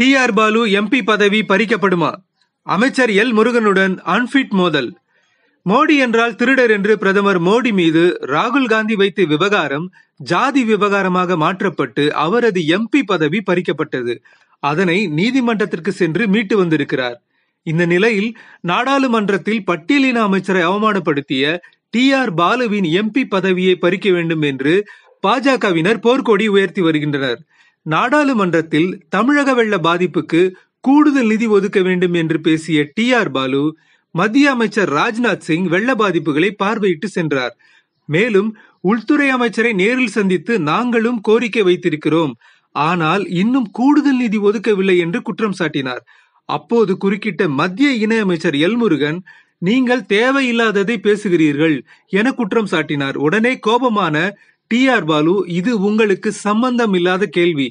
D R Balu MP பதவி பறிக்கப்படுமா அமைச்சர் L முருகனுடன் unfit மோதல் மோடி என்றால் திருடர் என்று பிரதமர் மோடி மீது ராகுல் காந்தி வைத்த விவகாரம் ஜாதி விவகாரமாக மாற்றப்பட்டு அவரது எம்பி பதவி பறிக்கப்பட்டது அதனை நீதிமன்றத்திற்கு சென்று மீட்டு வந்திருக்கிறார் இந்த நிலையில் நாடாளுமன்றத்தில் பட்டியலின அமைச்சரை அவமானப்படுத்திய டி ஆர் பாலுவின் எம்பி பதவியை பறிக்க வேண்டும் என்று பாஜகவினர் போர்க்கொடி உயர்த்தி வருகின்றனர் நாடாளுமன்றத்தில் தமிழக வெள்ள பாதிப்புக்கு கூடுதல் நிதி ஒதுக்க வேண்டும் என்று பேசிய டி ஆர் பாலு மத்திய அமைச்சர் ராஜ்நாத் சிங் வெள்ள பாதிப்புகளை பார்வையிட்டு சென்றார் மேலும் உள்துறை அமைச்சரை நேரில் சந்தித்து நாங்களும் கோரிக்கை வைத்திருக்கிறோம் ஆனால் இன்னும் கூடுதல் நிதி ஒதுக்கவில்லை என்று குற்றம் சாட்டினார் அப்போது குறுக்கிட்ட மத்திய இணையமைச்சர் எல்முருகன் நீங்கள் தேவையில்லாததை பேசுகிறீர்கள் என குற்றம் சாட்டினார் உடனே கோபமான டி ஆர் பாலு இது உங்களுக்கு சம்பந்தம் இல்லாத கேள்வி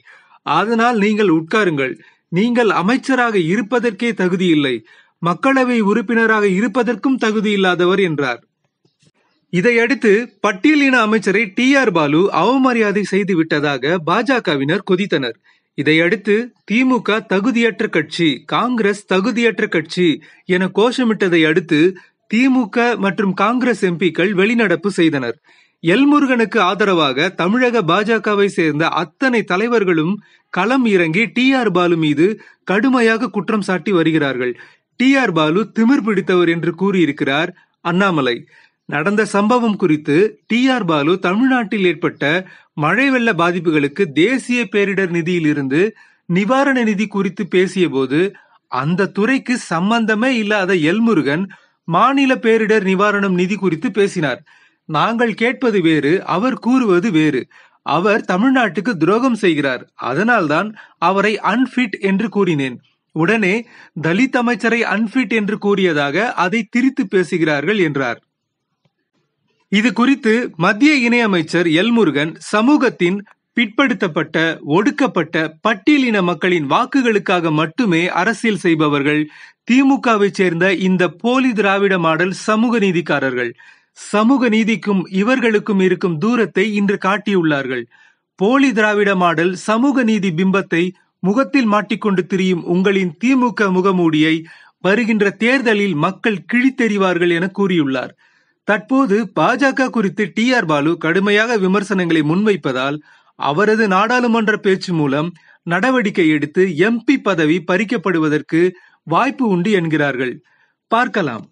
அதனால் நீங்கள் உட்காருங்கள் நீங்கள் அமைச்சராக இருப்பதற்கே தகுதியில்லை மக்களவை உறுப்பினராக இருப்பதற்கும் தகுதி இல்லாதவர் என்றார் இதையடுத்து பட்டியலின அமைச்சரை டி ஆர் பாலு அவமரியாதை செய்து விட்டதாக பாஜகவினர் கொதித்தனர் இதையடுத்து திமுக தகுதியற்ற கட்சி காங்கிரஸ் தகுதியற்ற கட்சி என கோஷமிட்டதை அடுத்து திமுக மற்றும் காங்கிரஸ் எம்பிக்கள் வெளிநடப்பு செய்தனர் எல்முருகனுக்கு ஆதரவாக தமிழக பாஜகவை சேர்ந்த அத்தனை தலைவர்களும் களம் இறங்கி டி ஆர் பாலு மீது கடுமையாக குற்றம் சாட்டி வருகிறார்கள் டி ஆர் பாலு திமிர் பிடித்தவர் என்று கூறியிருக்கிறார் அண்ணாமலை நடந்த சம்பவம் குறித்து டி ஆர் பாலு தமிழ்நாட்டில் ஏற்பட்ட மழை வெள்ள பாதிப்புகளுக்கு தேசிய பேரிடர் நிதியிலிருந்து நிவாரண நிதி குறித்து பேசிய போது அந்த துறைக்கு சம்பந்தமே இல்லாத எல்முருகன் மாநில பேரிடர் நிவாரணம் நிதி குறித்து பேசினார் நாங்கள் கேட்பது வேறு அவர் கூறுவது வேறு அவர் தமிழ்நாட்டுக்கு துரோகம் செய்கிறார் அதனால்தான் அவரை அன்பிட் என்று கூறினேன் உடனே தலித் அமைச்சரை அன்ஃபிட் என்று கூறியதாக அதை திரித்து பேசுகிறார்கள் என்றார் இது குறித்து மத்திய இணையமைச்சர் எல் முருகன் சமூகத்தின் பிற்படுத்தப்பட்ட ஒடுக்கப்பட்ட பட்டியலின மக்களின் வாக்குகளுக்காக மட்டுமே அரசியல் செய்பவர்கள் திமுகவை சேர்ந்த இந்த போலி திராவிட மாடல் சமூக நீதிக்காரர்கள் சமூக நீதிக்கும் இவர்களுக்கும் இருக்கும் தூரத்தை இன்று காட்டியுள்ளார்கள் போலி திராவிட மாடல் சமூக நீதி பிம்பத்தை முகத்தில் மாட்டிக்கொண்டு திரியும் உங்களின் திமுக முகமூடியை வருகின்ற தேர்தலில் மக்கள் கிழித்தெறிவார்கள் என கூறியுள்ளார் தற்போது பாஜக குறித்து டி ஆர் பாலு கடுமையாக விமர்சனங்களை முன்வைப்பதால் அவரது நாடாளுமன்ற பேச்சு மூலம் நடவடிக்கை எடுத்து எம்பி பதவி பறிக்கப்படுவதற்கு வாய்ப்பு உண்டு என்கிறார்கள் பார்க்கலாம்